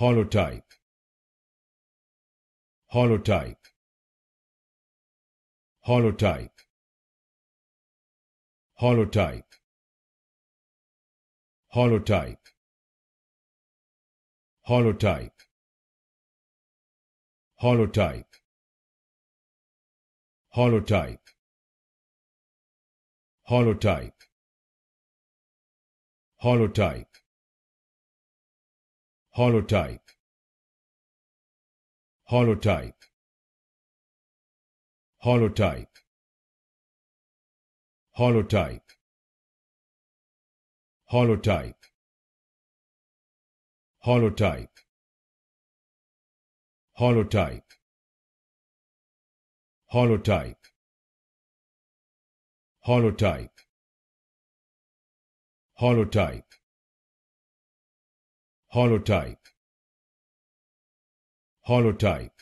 holotype holotype holotype holotype holotype holotype holotype holotype holotype holotype holotype holotype holotype holotype holotype holotype holotype holotype holotype holotype holotype holotype